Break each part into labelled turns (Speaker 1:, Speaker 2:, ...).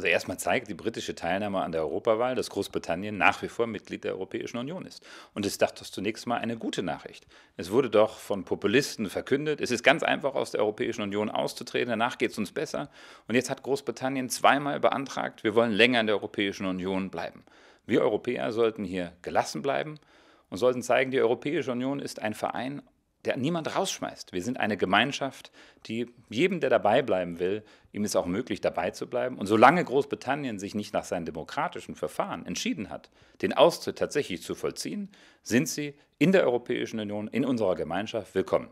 Speaker 1: Also erstmal zeigt die britische Teilnahme an der Europawahl, dass Großbritannien nach wie vor Mitglied der Europäischen Union ist. Und es dachte das zunächst mal eine gute Nachricht. Es wurde doch von Populisten verkündet, es ist ganz einfach, aus der Europäischen Union auszutreten, danach geht es uns besser. Und jetzt hat Großbritannien zweimal beantragt, wir wollen länger in der Europäischen Union bleiben. Wir Europäer sollten hier gelassen bleiben und sollten zeigen, die Europäische Union ist ein Verein der niemand rausschmeißt. Wir sind eine Gemeinschaft, die jedem, der dabei bleiben will, ihm ist auch möglich, dabei zu bleiben. Und solange Großbritannien sich nicht nach seinen demokratischen Verfahren entschieden hat, den Austritt tatsächlich zu vollziehen, sind sie in der Europäischen Union, in unserer Gemeinschaft willkommen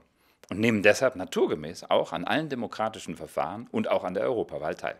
Speaker 1: und nehmen deshalb naturgemäß auch an allen demokratischen Verfahren und auch an der Europawahl teil.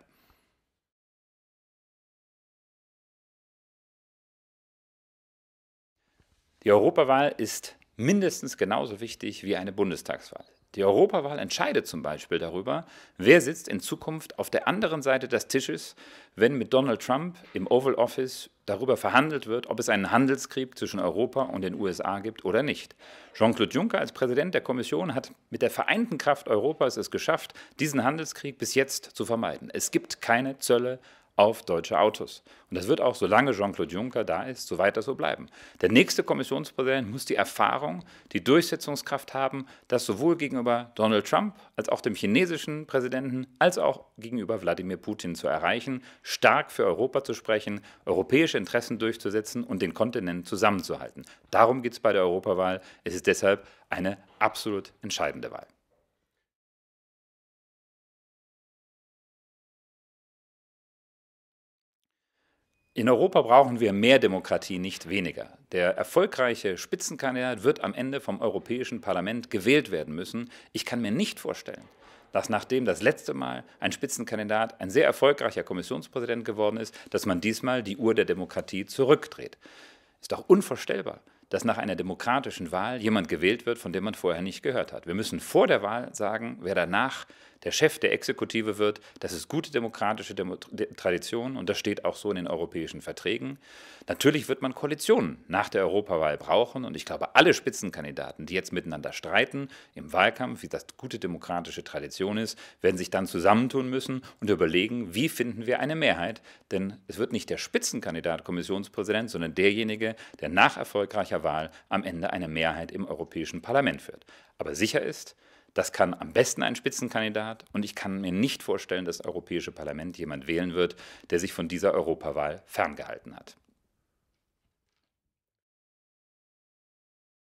Speaker 1: Die Europawahl ist mindestens genauso wichtig wie eine Bundestagswahl. Die Europawahl entscheidet zum Beispiel darüber, wer sitzt in Zukunft auf der anderen Seite des Tisches, wenn mit Donald Trump im Oval Office darüber verhandelt wird, ob es einen Handelskrieg zwischen Europa und den USA gibt oder nicht. Jean-Claude Juncker als Präsident der Kommission hat mit der vereinten Kraft Europas es geschafft, diesen Handelskrieg bis jetzt zu vermeiden. Es gibt keine Zölle auf deutsche Autos. Und das wird auch, solange Jean-Claude Juncker da ist, so weiter so bleiben. Der nächste Kommissionspräsident muss die Erfahrung, die Durchsetzungskraft haben, das sowohl gegenüber Donald Trump als auch dem chinesischen Präsidenten als auch gegenüber Wladimir Putin zu erreichen, stark für Europa zu sprechen, europäische Interessen durchzusetzen und den Kontinent zusammenzuhalten. Darum geht es bei der Europawahl. Es ist deshalb eine absolut entscheidende Wahl. In Europa brauchen wir mehr Demokratie, nicht weniger. Der erfolgreiche Spitzenkandidat wird am Ende vom Europäischen Parlament gewählt werden müssen. Ich kann mir nicht vorstellen, dass nachdem das letzte Mal ein Spitzenkandidat ein sehr erfolgreicher Kommissionspräsident geworden ist, dass man diesmal die Uhr der Demokratie zurückdreht. Ist doch unvorstellbar, dass nach einer demokratischen Wahl jemand gewählt wird, von dem man vorher nicht gehört hat. Wir müssen vor der Wahl sagen, wer danach der Chef der Exekutive wird. Das ist gute demokratische Demo Tradition und das steht auch so in den europäischen Verträgen. Natürlich wird man Koalitionen nach der Europawahl brauchen und ich glaube, alle Spitzenkandidaten, die jetzt miteinander streiten im Wahlkampf, wie das gute demokratische Tradition ist, werden sich dann zusammentun müssen und überlegen, wie finden wir eine Mehrheit. Denn es wird nicht der Spitzenkandidat Kommissionspräsident, sondern derjenige, der nach erfolgreicher Wahl am Ende eine Mehrheit im Europäischen Parlament führt. Aber sicher ist, das kann am besten ein Spitzenkandidat und ich kann mir nicht vorstellen, dass das Europäische Parlament jemand wählen wird, der sich von dieser Europawahl ferngehalten hat.